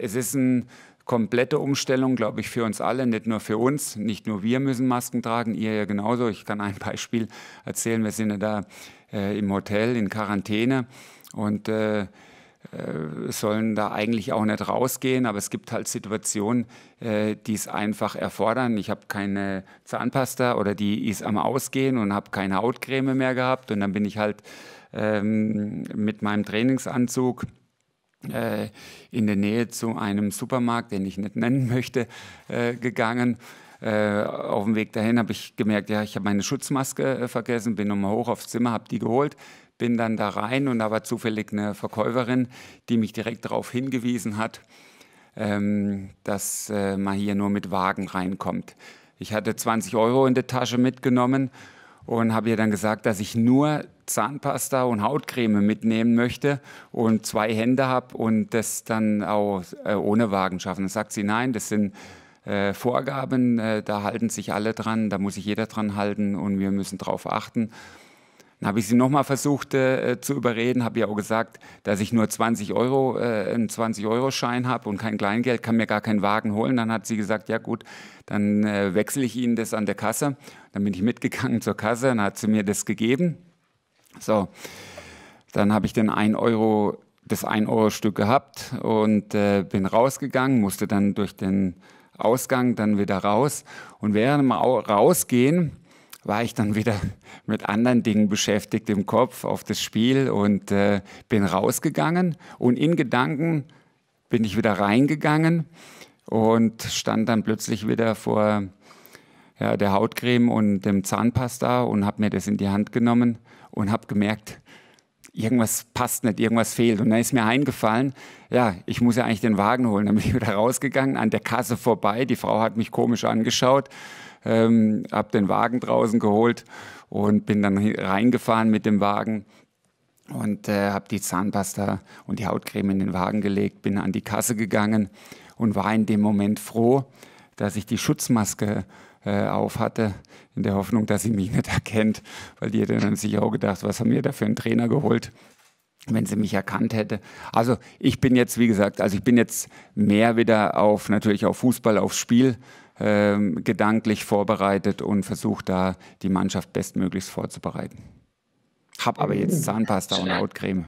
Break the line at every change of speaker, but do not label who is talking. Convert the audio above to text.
Es ist eine komplette Umstellung, glaube ich, für uns alle, nicht nur für uns. Nicht nur wir müssen Masken tragen, ihr ja genauso. Ich kann ein Beispiel erzählen. Wir sind ja da äh, im Hotel in Quarantäne und äh, äh, sollen da eigentlich auch nicht rausgehen, aber es gibt halt Situationen, äh, die es einfach erfordern. Ich habe keine Zahnpasta oder die ist am Ausgehen und habe keine Hautcreme mehr gehabt und dann bin ich halt ähm, mit meinem Trainingsanzug äh, in der Nähe zu einem Supermarkt, den ich nicht nennen möchte, äh, gegangen. Äh, auf dem Weg dahin habe ich gemerkt, ja, ich habe meine Schutzmaske vergessen, bin nochmal hoch aufs Zimmer, habe die geholt, bin dann da rein und da war zufällig eine Verkäuferin, die mich direkt darauf hingewiesen hat, ähm, dass man hier nur mit Wagen reinkommt. Ich hatte 20 Euro in der Tasche mitgenommen und habe ihr dann gesagt, dass ich nur Zahnpasta und Hautcreme mitnehmen möchte und zwei Hände habe und das dann auch äh, ohne Wagen schaffen. Dann sagt sie, nein, das sind äh, Vorgaben, äh, da halten sich alle dran, da muss sich jeder dran halten und wir müssen drauf achten. Dann habe ich sie nochmal versucht äh, äh, zu überreden, habe ja auch gesagt, dass ich nur 20 Euro, äh, einen 20-Euro-Schein habe und kein Kleingeld, kann mir gar keinen Wagen holen. Dann hat sie gesagt, ja gut, dann äh, wechsle ich Ihnen das an der Kasse. Dann bin ich mitgegangen zur Kasse, dann hat sie mir das gegeben. So, dann habe ich den 1 Euro, das 1 Euro Stück gehabt und äh, bin rausgegangen, musste dann durch den Ausgang dann wieder raus. Und während wir Rausgehen war ich dann wieder mit anderen Dingen beschäftigt im Kopf auf das Spiel und äh, bin rausgegangen und in Gedanken bin ich wieder reingegangen und stand dann plötzlich wieder vor ja, der Hautcreme und dem Zahnpasta und habe mir das in die Hand genommen und habe gemerkt, irgendwas passt nicht, irgendwas fehlt. Und dann ist mir eingefallen, ja, ich muss ja eigentlich den Wagen holen. Dann bin ich wieder rausgegangen, an der Kasse vorbei. Die Frau hat mich komisch angeschaut, ähm, habe den Wagen draußen geholt und bin dann reingefahren mit dem Wagen und äh, habe die Zahnpasta und die Hautcreme in den Wagen gelegt, bin an die Kasse gegangen und war in dem Moment froh, dass ich die Schutzmaske äh, auf hatte, in der Hoffnung, dass sie mich nicht erkennt, weil die hätte dann sich auch gedacht, was haben wir da für einen Trainer geholt? wenn sie mich erkannt hätte. Also ich bin jetzt, wie gesagt, also ich bin jetzt mehr wieder auf natürlich auf Fußball, aufs Spiel ähm, gedanklich vorbereitet und versuche da die Mannschaft bestmöglichst vorzubereiten. Hab aber jetzt hm. Zahnpasta und Hautcreme.